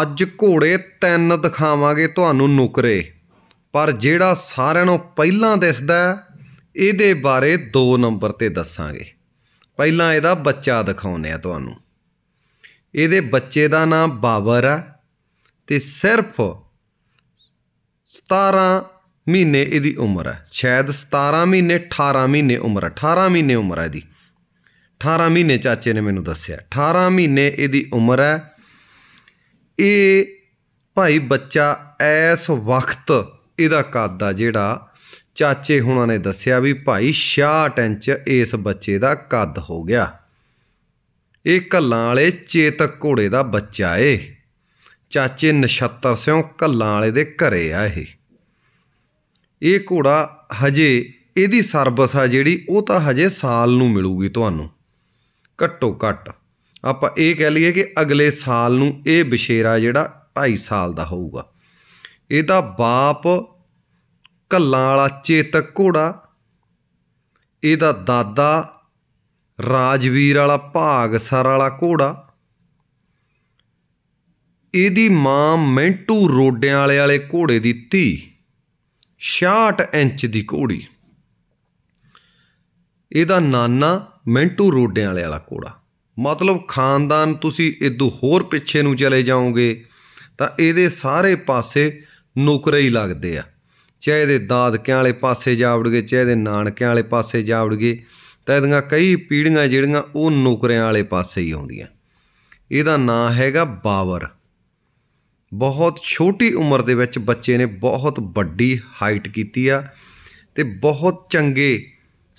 ਅੱਜ ਘੋੜੇ ਤਿੰਨ ਦਿਖਾਵਾਂਗੇ ਤੁਹਾਨੂੰ ਨੁਕਰੇ ਪਰ ਜਿਹੜਾ ਸਾਰਿਆਂ ਨੂੰ ਪਹਿਲਾਂ ਦਿਸਦਾ ਇਹਦੇ ਬਾਰੇ 2 ਨੰਬਰ ਤੇ ਦੱਸਾਂਗੇ ਪਹਿਲਾਂ ਇਹਦਾ ਬੱਚਾ ਦਿਖਾਉਨੇ ਆ ਤੁਹਾਨੂੰ ਇਹਦੇ ਬੱਚੇ ਦਾ ਨਾਮ ਬਾਬਰ ਆ ਤੇ ਸਿਰਫ 17 ਮਹੀਨੇ ਇਹਦੀ ਉਮਰ ਹੈ ਸ਼ਾਇਦ 17 ਮਹੀਨੇ 18 ਮਹੀਨੇ ਉਮਰ ਹੈ 18 ਮਹੀਨੇ ਉਮਰ ਹੈ ਇਹਦੀ 18 ਮਹੀਨੇ ਚਾਚੇ ਨੇ ਮੈਨੂੰ ਦੱਸਿਆ 18 ਮਹੀਨੇ ਇਹਦੀ ਉਮਰ ਹੈ ਇਹ ਭਾਈ ਬੱਚਾ ਇਸ ਵਕਤ ਇਹਦਾ ਕੱਦ ਆ ਜਿਹੜਾ ਚਾਚੇ ਹੁਣਾਂ ਨੇ ਦੱਸਿਆ ਵੀ ਭਾਈ 66 ਇੰਚ ਇਸ ਬੱਚੇ ਦਾ ਕੱਦ ਹੋ ਗਿਆ ਇਹ ਕੱਲਾਂ ਵਾਲੇ ਚੇਤਕ ਘੋੜੇ ਦਾ ਬੱਚਾ ਏ ਚਾਚੇ 69 ਸਿਓ ਕੱਲਾਂ ਵਾਲੇ ਦੇ ਘਰੇ ਆ ਇਹ ਇਹ ਘੋੜਾ ਹਜੇ ਇਹਦੀ ਸਰਵਿਸ ਆ ਜਿਹੜੀ ਉਹ ਤਾਂ ਹਜੇ ਸਾਲ ਨੂੰ ਮਿਲੂਗੀ ਤੁਹਾਨੂੰ ਘੱਟੋ ਘੱਟ ਆਪਾਂ ਇਹ ਕਹਿ ਲਈਏ ਕਿ ਅਗਲੇ ਸਾਲ ਨੂੰ ਇਹ ਬਸ਼ੇਰਾ ਜਿਹੜਾ 2.5 ਸਾਲ ਦਾ ਹੋਊਗਾ ਇਹਦਾ ਬਾਪ ਕੱਲਾਂ ਵਾਲਾ ਚੇਤਕ ਘੋੜਾ ਇਹਦਾ ਦਾਦਾ ਰਾਜਵੀਰ ਵਾਲਾ ਭਾਗਸਰ ਵਾਲਾ ਘੋੜਾ ਇਹਦੀ ਮਾਂ ਮੈਂਟੂ ਰੋਡਿਆਂ ਵਾਲੇ ਵਾਲੇ ਘੋੜੇ ਦੀ ਧੀ 66 ਇੰਚ ਦੀ ਘੋੜੀ ਇਹਦਾ ਨਾਨਾ ਮੈਂਟੂ ਰੋਡਿਆਂ ਵਾਲੇ ਵਾਲਾ ਘੋੜਾ ਮਤਲਬ ਖਾਨਦਾਨ ਤੁਸੀਂ ਇਦੋਂ ਹੋਰ ਪਿੱਛੇ ਨੂੰ ਚਲੇ ਜਾਓਗੇ ਤਾਂ ਇਹਦੇ ਸਾਰੇ ਪਾਸੇ ਨੁਕਰੇ ਹੀ ਲੱਗਦੇ ਆ ਚਾਹੇ ਦੇ ਦਾਦਕਿਆਂ ਵਾਲੇ ਪਾਸੇ ਜਾਵੜਗੇ ਚਾਹੇ ਦੇ ਨਾਨਕਿਆਂ ਵਾਲੇ ਪਾਸੇ ਜਾਵੜਗੇ ਤਾਂ ਇਹਦੀਆਂ ਕਈ ਪੀੜੀਆਂ ਜਿਹੜੀਆਂ ਉਹ ਨੁਕਰਿਆਂ ਵਾਲੇ ਪਾਸੇ ਹੀ ਆਉਂਦੀਆਂ ਇਹਦਾ ਨਾਂ ਹੈਗਾ ਬਾਵਰ ਬਹੁਤ ਛੋਟੀ ਉਮਰ ਦੇ ਵਿੱਚ ਬੱਚੇ ਨੇ ਬਹੁਤ ਵੱਡੀ ਹਾਈਟ ਕੀਤੀ ਆ ਤੇ ਬਹੁਤ ਚੰਗੇ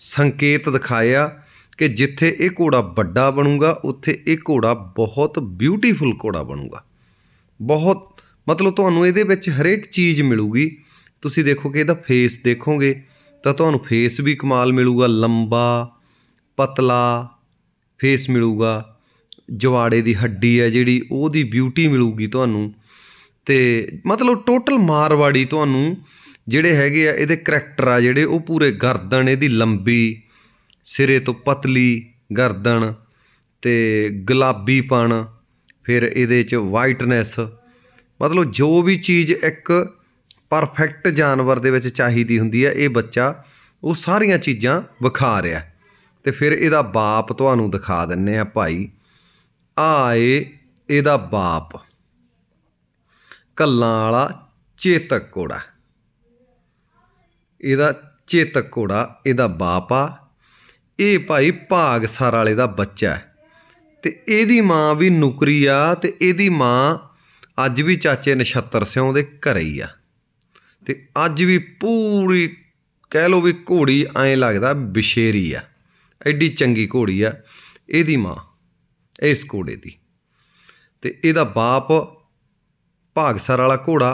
ਸੰਕੇਤ ਦਿਖਾਇਆ ਕਿ ਜਿੱਥੇ ਇਹ ਘੋੜਾ ਵੱਡਾ ਬਣੂਗਾ ਉੱਥੇ ਇਹ ਘੋੜਾ ਬਹੁਤ ਬਿਊਟੀਫੁਲ ਘੋੜਾ ਬਣੂਗਾ ਬਹੁਤ ਮਤਲਬ ਤੁਹਾਨੂੰ ਇਹਦੇ ਵਿੱਚ ਹਰੇਕ ਚੀਜ਼ ਮਿਲੂਗੀ ਤੁਸੀਂ ਦੇਖੋ ਕਿ ਇਹਦਾ ਫੇਸ ਦੇਖੋਗੇ ਤਾਂ ਤੁਹਾਨੂੰ ਫੇਸ ਵੀ ਕਮਾਲ ਮਿਲੂਗਾ ਲੰਬਾ ਪਤਲਾ ਫੇਸ ਮਿਲੂਗਾ ਜਵਾੜੇ ਦੀ ਹੱਡੀ ਹੈ ਜਿਹੜੀ ਉਹਦੀ ਬਿਊਟੀ ਮਿਲੂਗੀ ਤੁਹਾਨੂੰ ਤੇ ਮਤਲਬ ਟੋਟਲ ਮਾਰਵਾੜੀ ਤੁਹਾਨੂੰ ਜਿਹੜੇ ਹੈਗੇ ਆ ਇਹਦੇ ਕੈਰੈਕਟਰ ਆ ਜਿਹੜੇ ਉਹ ਪੂਰੇ ਗਰਦਨ ਇਹਦੀ ਲੰਬੀ ਸਿਰੇ ਤੋਂ ਪਤਲੀ ਗਰਦਨ ਤੇ ਗੁਲਾਬੀਪਣ ਫਿਰ ਇਹਦੇ 'ਚ ਵਾਈਟਨੈਸ ਮਤਲਬ ਜੋ ਵੀ ਚੀਜ਼ ਇੱਕ ਪਰਫੈਕਟ ਜਾਨਵਰ ਦੇ ਵਿੱਚ ਚਾਹੀਦੀ ਹੁੰਦੀ ਹੈ ਇਹ ਬੱਚਾ ਉਹ ਸਾਰੀਆਂ ਚੀਜ਼ਾਂ ਵਿਖਾ ਰਿਹਾ ਤੇ ਫਿਰ ਇਹਦਾ ਬਾਪ ਤੁਹਾਨੂੰ ਦਿਖਾ ਦਿੰਨੇ ਆ ਭਾਈ ਆਏ ਇਹਦਾ ਬਾਪ ਕੱਲਾਂ ਵਾਲਾ ਚੇਤਕ ਕੋੜਾ ਇਹਦਾ ਚੇਤਕ ਕੋੜਾ ਇਹਦਾ ਬਾਪ ਆ ਇਹ ਭਾਈ ਭਾਗਸਰ ਵਾਲੇ ਦਾ ਬੱਚਾ ਹੈ ਤੇ ਇਹਦੀ ਮਾਂ ਵੀ ਨੁਕਰੀ ਆ ਤੇ ਇਹਦੀ ਮਾਂ ਅੱਜ ਵੀ ਚਾਚੇ ਨਛੱਤਰ ਸਿਉ ਦੇ ਘਰੇ ਹੀ ਆ ਤੇ ਅੱਜ ਵੀ ਪੂਰੀ ਕਹਿ ਲੋ ਵੀ ਘੋੜੀ ਐਂ ਲੱਗਦਾ ਬਿਸ਼ੇਰੀ ਆ ਐਡੀ ਚੰਗੀ ਘੋੜੀ ਆ ਇਹਦੀ ਮਾਂ ਇਸ ਘੋੜੇ ਦੀ ਤੇ ਇਹਦਾ ਬਾਪ ਭਾਗਸਰ ਵਾਲਾ ਘੋੜਾ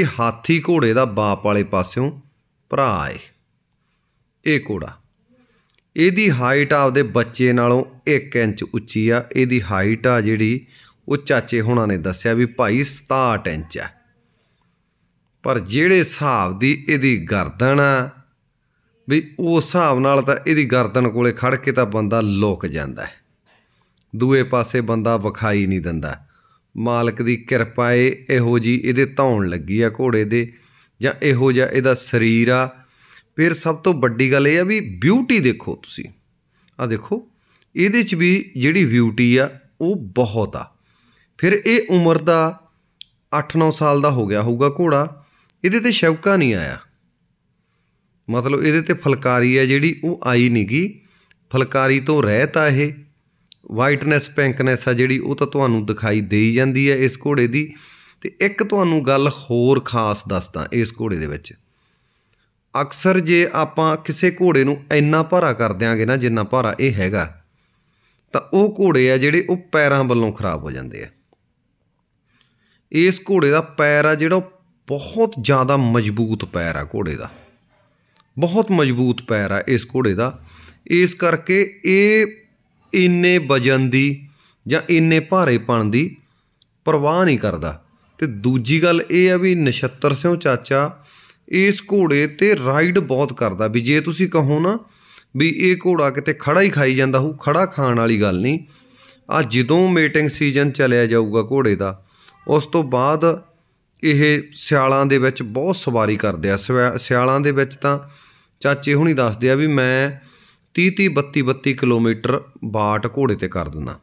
ਇਹ ਹਾਥੀ ਘੋੜੇ ਦਾ ਬਾਪ ਵਾਲੇ ਪਾਸਿਓਂ ਭਰਾ ਏ ਇਹ ਘੋੜਾ ਇਹਦੀ ਹਾਈਟ ਆਪਦੇ ਬੱਚੇ ਨਾਲੋਂ 1 ਇੰਚ ਉੱਚੀ ਆ ਇਹਦੀ ਹਾਈਟ ਆ ਜਿਹੜੀ ਉਹ ਚਾਚੇ ਹੁਣਾਂ ਨੇ ਦੱਸਿਆ ਵੀ ਭਾਈ 67 ਇੰਚ ਆ ਪਰ ਜਿਹੜੇ ਹਿਸਾਬ ਦੀ ਇਹਦੀ ਗਰਦਨ ਆ ਵੀ ਉਸ ਹਿਸਾਬ ਨਾਲ ਤਾਂ ਇਹਦੀ ਗਰਦਨ ਕੋਲੇ ਖੜ ਕੇ ਤਾਂ ਬੰਦਾ ਲੋਕ ਜਾਂਦਾ ਹੈ ਦੂਏ ਪਾਸੇ ਬੰਦਾ ਵਿਖਾਈ ਨਹੀਂ ਦਿੰਦਾ ਮਾਲਕ ਦੀ ਕਿਰਪਾ ਏ ਇਹੋ ਜੀ ਇਹਦੇ ਧੌਣ ਲੱਗੀ ਆ ਘੋੜੇ ਦੇ ਜਾਂ ਇਹੋ ਜਿਹਾ ਇਹਦਾ ਸਰੀਰ ਆ ਫਿਰ ਸਭ ਤੋਂ ਵੱਡੀ ਗੱਲ ਇਹ ਆ ਵੀ ਬਿਊਟੀ ਦੇਖੋ ਤੁਸੀਂ ਆ ਦੇਖੋ ਇਹਦੇ 'ਚ ਵੀ ਜਿਹੜੀ ਬਿਊਟੀ ਆ ਉਹ ਬਹੁਤ ਆ ਫਿਰ ਇਹ ਉਮਰ ਦਾ 8-9 ਸਾਲ ਦਾ ਹੋ ਗਿਆ ਹੋਊਗਾ ਘੋੜਾ ਇਹਦੇ ਤੇ ਸ਼ੌਕਾ ਨਹੀਂ ਆਇਆ ਮਤਲਬ ਇਹਦੇ ਤੇ ਫਲਕਾਰੀ ਆ ਜਿਹੜੀ ਉਹ ਆਈ ਨਹੀਂ ਗਈ ਫਲਕਾਰੀ ਤੋਂ ਰਹਿਤ ਆ ਇਹ ਵਾਈਟਨੈਸ ਪਿੰਕਨੈਸ ਆ ਜਿਹੜੀ ਉਹ ਤਾਂ ਤੁਹਾਨੂੰ ਦਿਖਾਈ ਦੇਈ ਜਾਂਦੀ ਹੈ ਇਸ ਘੋੜੇ ਦੀ ਤੇ ਇੱਕ ਤੁਹਾਨੂੰ ਗੱਲ ਹੋਰ ਖਾਸ ਦੱਸਦਾ ਇਸ ਘੋੜੇ ਦੇ ਵਿੱਚ ਅਕਸਰ ਜੇ ਆਪਾਂ ਕਿਸੇ ਘੋੜੇ ਨੂੰ ਇੰਨਾ ਭਾਰਾ ਕਰ ਦਿਆਂਗੇ ਨਾ ਜਿੰਨਾ ਭਾਰਾ ਇਹ ਹੈਗਾ ਤਾਂ ਉਹ ਘੋੜੇ ਆ ਜਿਹੜੇ ਉਹ ਪੈਰਾਂ ਵੱਲੋਂ ਖਰਾਬ ਹੋ ਜਾਂਦੇ ਆ ਇਸ ਘੋੜੇ ਦਾ ਪੈਰ ਆ ਜਿਹੜਾ ਬਹੁਤ ਜ਼ਿਆਦਾ ਮਜ਼ਬੂਤ ਪੈਰ ਆ ਘੋੜੇ ਦਾ ਬਹੁਤ ਮਜ਼ਬੂਤ ਪੈਰ ਆ ਇਸ ਘੋੜੇ ਦਾ ਇਸ ਕਰਕੇ ਇਹ ਇੰਨੇ ਵਜਨ ਦੀ ਜਾਂ ਇੰਨੇ ਭਾਰੇਪਣ ਦੀ ਪਰਵਾਹ ਨਹੀਂ ਕਰਦਾ ਤੇ ਦੂਜੀ ਗੱਲ ਇਹ ਆ ਵੀ ਨਛੱਤਰ ਸਿੰਘ ਚਾਚਾ ਇਸ ਘੋੜੇ ਤੇ ਰਾਈਡ ਬਹੁਤ ਕਰਦਾ ਵੀ ਜੇ ਤੁਸੀਂ ਕਹੋ ਨਾ ਵੀ ਇਹ ਘੋੜਾ ਕਿਤੇ ਖੜਾ ਹੀ ਖਾਈ ਜਾਂਦਾ ਹੋਊ ਖੜਾ ਖਾਣ ਵਾਲੀ ਗੱਲ ਨਹੀਂ ਆ ਜਦੋਂ ਮੀਟਿੰਗ ਸੀਜ਼ਨ ਚੱਲਿਆ ਜਾਊਗਾ ਘੋੜੇ ਦਾ ਉਸ ਤੋਂ ਬਾਅਦ ਇਹ ਸਿਆਲਾਂ ਦੇ ਵਿੱਚ ਬਹੁਤ ਸਵਾਰੀ ਕਰਦੇ ਆ ਸਿਆਲਾਂ ਦੇ ਵਿੱਚ ਤਾਂ ਚਾਚੇ ਹੁਣੀ ਦੱਸਦੇ ਆ ਵੀ ਮੈਂ 30 30 32 32 ਕਿਲੋਮੀਟਰ ਬਾਟ ਘੋੜੇ ਤੇ ਕਰ ਦਿੰਦਾ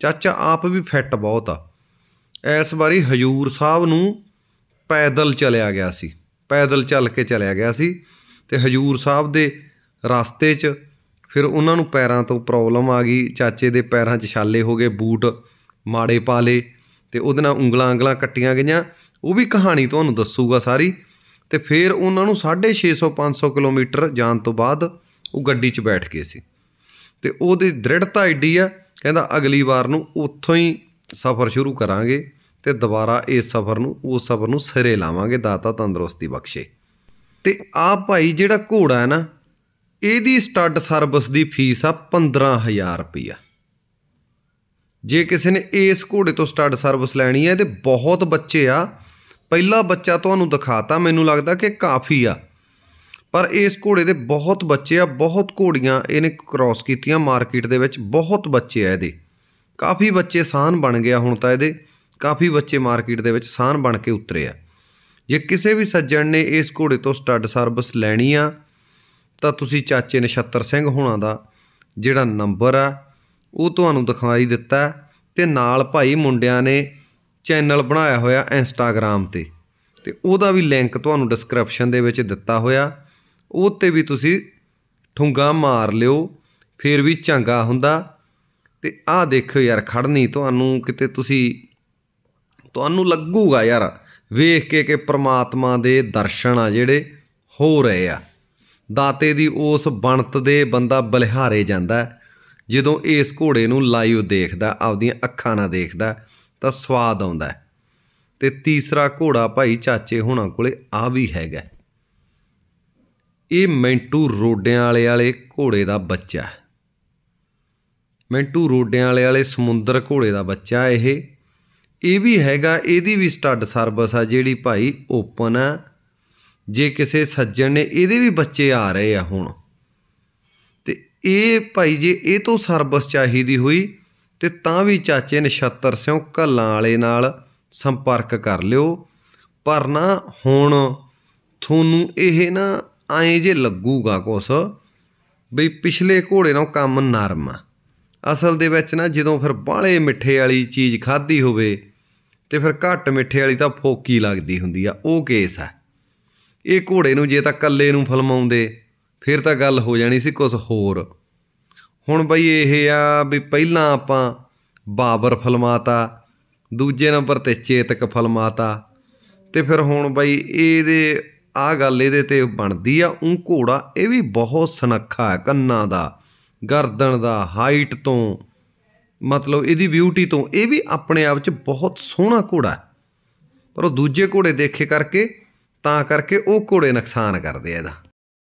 ਚਾਚਾ ਆਪ ਵੀ ਫਿੱਟ ਬਹੁਤ ਆ ਇਸ ਵਾਰੀ ਹਜੂਰ ਸਾਹਿਬ ਨੂੰ ਪੈਦਲ ਚਲਿਆ ਗਿਆ ਸੀ ਪੈਦਲ ਚੱਲ ਕੇ ਚਲਿਆ ਗਿਆ ਸੀ ਤੇ ਹਜੂਰ ਸਾਹਿਬ ਦੇ ਰਸਤੇ 'ਚ ਫਿਰ ਉਹਨਾਂ ਨੂੰ ਪੈਰਾਂ ਤੋਂ ਪ੍ਰੋਬਲਮ ਆ ਗਈ ਚਾਚੇ ਦੇ ਪੈਰਾਂ 'ਚ ਛਾਲੇ ਹੋ ਗਏ ਬੂਟ ਮਾੜੇ ਪਾ ਲੇ ਤੇ ਉਹਦੇ ਨਾਲ ਉਂਗਲਾਂ ਅੰਗਲਾਂ ਕੱਟੀਆਂ ਗਈਆਂ ਉਹ ਵੀ ਕਹਾਣੀ ਤੁਹਾਨੂੰ ਦੱਸੂਗਾ ਸਾਰੀ ਤੇ ਫਿਰ ਉਹਨਾਂ ਨੂੰ 650 500 ਕਿਲੋਮੀਟਰ ਜਾਣ ਤੋਂ ਬਾਅਦ ਉਹ ਗੱਡੀ 'ਚ ਬੈਠ ਗਏ ਸੀ ਤੇ ਉਹਦੀ ਦ੍ਰਿੜਤਾ ਐਡੀ ਆ ਕਹਿੰਦਾ ਅਗਲੀ ਵਾਰ ਨੂੰ ਉੱਥੋਂ ਹੀ ਸਫ਼ਰ ਸ਼ੁਰੂ ਕਰਾਂਗੇ ਤੇ ਦੁਬਾਰਾ ਇਸ ਸਫ਼ਰ ਨੂੰ ਉਸ ਸਫ਼ਰ ਨੂੰ ਸਿਰੇ ਲਾਵਾਂਗੇ ਦਾਤਾ ਤੰਦਰੁਸਤੀ ਬਖਸ਼ੇ ਤੇ ਆ ਭਾਈ ਜਿਹੜਾ ਘੋੜਾ ਹੈ ਨਾ ਇਹਦੀ ਸਟੱਡ ਸਰਵਿਸ ਦੀ ਫੀਸ ਆ 15000 ਰੁਪਇਆ ਜੇ ਕਿਸੇ ਨੇ ਇਸ ਘੋੜੇ ਤੋਂ ਸਟੱਡ ਸਰਵਿਸ ਲੈਣੀ ਹੈ ਤੇ ਬਹੁਤ ਬੱਚੇ ਆ ਪਹਿਲਾ ਬੱਚਾ ਤੁਹਾਨੂੰ ਦਿਖਾਤਾ ਮੈਨੂੰ ਲੱਗਦਾ ਕਿ ਕਾਫੀ ਆ ਪਰ ਇਸ ਘੋੜੇ ਦੇ ਬਹੁਤ ਬੱਚੇ ਆ ਬਹੁਤ ਘੋੜੀਆਂ ਇਹਨੇ ਕ੍ਰਾਸ ਕੀਤੀਆਂ ਮਾਰਕੀਟ ਦੇ ਵਿੱਚ ਬਹੁਤ ਬੱਚੇ ਆ ਇਹਦੇ ਕਾਫੀ ਬੱਚੇ ਸਾਨ ਬਣ ਗਿਆ ਹੁਣ ਤਾਂ ਇਹਦੇ ਕਾਫੀ ਬੱਚੇ ਮਾਰਕੀਟ ਦੇ ਵਿੱਚ ਸਾਨ ਬਣ ਕੇ ਉਤਰੇ ਆ ਜੇ ਕਿਸੇ ਵੀ ਸੱਜਣ ਨੇ ਇਸ ਘੋੜੇ ਤੋਂ ਸਟੱਡ ਸਰਵਿਸ ਲੈਣੀ ਆ ਤਾਂ ਤੁਸੀਂ ਚਾਚੇ ਨਛੱਤਰ ਸਿੰਘ ਹੋਣਾ ਦਾ ਜਿਹੜਾ ਨੰਬਰ ਆ ਉਹ ਤੁਹਾਨੂੰ ਦਿਖਾਈ ਦਿੱਤਾ ਤੇ ਨਾਲ ਭਾਈ ਮੁੰਡਿਆਂ ਨੇ ਚੈਨਲ ਬਣਾਇਆ ਹੋਇਆ ਇੰਸਟਾਗ੍ਰam ਤੇ ਤੇ ਉਹਦਾ ਵੀ ਲਿੰਕ ਤੁਹਾਨੂੰ ਡਿਸਕ੍ਰਿਪਸ਼ਨ ਦੇ ਵਿੱਚ ਦਿੱਤਾ ਹੋਇਆ ਉਹ ਤੇ ਵੀ ਤੁਸੀਂ ਠੁੰਗਾ ਮਾਰ ਲਿਓ ਫੇਰ ਵੀ ਚੰਗਾ ਹੁੰਦਾ ਤੇ ਆਹ ਦੇਖੋ ਯਾਰ ਖੜਨੀ ਤੁਹਾਨੂੰ ਕਿਤੇ ਤੁਸੀਂ ਤੁਹਾਨੂੰ ਲੱਗੂਗਾ ਯਾਰ ਵੇਖ ਕੇ ਕਿ ਪ੍ਰਮਾਤਮਾ ਦੇ ਦਰਸ਼ਨ ਆ ਜਿਹੜੇ ਹੋ ਰਹੇ ਆ ਦਾਤੇ ਦੀ ਉਸ ਬਣਤ ਦੇ ਬੰਦਾ ਬਲਿਹਾਰੇ ਜਾਂਦਾ ਜਦੋਂ ਇਸ ਘੋੜੇ ਨੂੰ ਲਾਈਵ ਦੇਖਦਾ ਆਪਦੀਆਂ ਅੱਖਾਂ ਨਾਲ ਦੇਖਦਾ ਤਾਂ ਸਵਾਦ ਆਉਂਦਾ ਤੇ ਤੀਸਰਾ ਘੋੜਾ ਭਾਈ ਚਾਚੇ ਹੋਣਾ ਕੋਲੇ ਆ ਵੀ ਹੈਗਾ ਇਹ ਮੈਂਟੂ ਰੋਡਿਆਂ ਵਾਲੇ ਵਾਲੇ ਘੋੜੇ ਦਾ ਬੱਚਾ ਮੈਂਟੂ ਰੋਡਿਆਂ ਵਾਲੇ ਵਾਲੇ ਸਮੁੰਦਰ ਘੋੜੇ ਦਾ ਬੱਚਾ ਇਹ ਇਹ ਵੀ ਹੈਗਾ ਇਹਦੀ ਵੀ ਸਟੱਡ ਸਰਵਿਸ ਆ ਜਿਹੜੀ ਭਾਈ ਓਪਨ ਆ ਜੇ ਕਿਸੇ ਸੱਜਣ ਨੇ ਇਹਦੇ ਵੀ ਬੱਚੇ ਆ ਰਹੇ ਆ ਹੁਣ ਤੇ ਇਹ ਭਾਈ ਜੇ ਇਹ ਤੋਂ ਸਰਵਿਸ ਚਾਹੀਦੀ ਹੋਈ ਤੇ ਤਾਂ ਵੀ ਚਾਚੇ ਨਛੱਤਰ ਸਿੰਘ ਕੱਲਾਂ ਵਾਲੇ ਨਾਲ ਸੰਪਰਕ ਕਰ ਲਿਓ ਪਰ ਨਾ ਹੁਣ ਤੁਹਾਨੂੰ ਇਹ ਨਾ ਐਂ ਜੇ ਲੱਗੂਗਾ ਕੁਸ ਬਈ ਪਿਛਲੇ ਘੋੜੇ ਨਾਲ ਕੰਮ ਨਰਮ ਆ ਅਸਲ ਦੇ ਵਿੱਚ ਨਾ ਜਦੋਂ ਫਿਰ ਬਾਲੇ ਮਿੱਠੇ ਵਾਲੀ ਚੀਜ਼ ਖਾਧੀ ਹੋਵੇ ਤੇ ਫਿਰ ਘੱਟ ਮਿੱਠੇ ਵਾਲੀ ਤਾਂ ਫੋਕੀ ਲੱਗਦੀ ਹੁੰਦੀ ਆ ਉਹ ਕੇਸ ਆ ਇਹ ਘੋੜੇ ਨੂੰ ਜੇ ਤਾਂ ਕੱਲੇ ਨੂੰ ਫਲਮਾਉਂਦੇ ਫਿਰ ਤਾਂ ਗੱਲ ਹੋ ਜਾਣੀ ਸੀ ਕੁਝ ਹੋਰ ਹੁਣ ਬਈ ਇਹ ਆ ਵੀ ਪਹਿਲਾਂ ਆਪਾਂ ਬਾਬਰ ਫਲਮਾਤਾ ਦੂਜੇ ਨੰਬਰ ਤੇ ਚੇਤਕ ਫਲਮਾਤਾ ਤੇ ਫਿਰ ਹੁਣ ਬਈ ਇਹਦੇ ਆ ਗੱਲ ਇਹਦੇ ਤੇ ਬਣਦੀ ਆ ਉਹ ਘੋੜਾ ਇਹ ਵੀ ਬਹੁਤ ਸਨੱਖਾ ਹੈ ਕੰਨਾਂ ਦਾ ਗਰਦਨ ਦਾ ਹਾਈਟ ਤੋਂ ਮਤਲਬ ਇਹਦੀ ਬਿਊਟੀ ਤੋਂ ਇਹ ਵੀ ਆਪਣੇ ਆਪ 'ਚ ਬਹੁਤ ਸੋਹਣਾ ਘੋੜਾ ਪਰ ਉਹ ਦੂਜੇ ਘੋੜੇ ਦੇਖੇ ਕਰਕੇ ਤਾਂ ਕਰਕੇ ਉਹ ਘੋੜੇ ਨੁਕਸਾਨ ਕਰਦੇ ਆ ਇਹਦਾ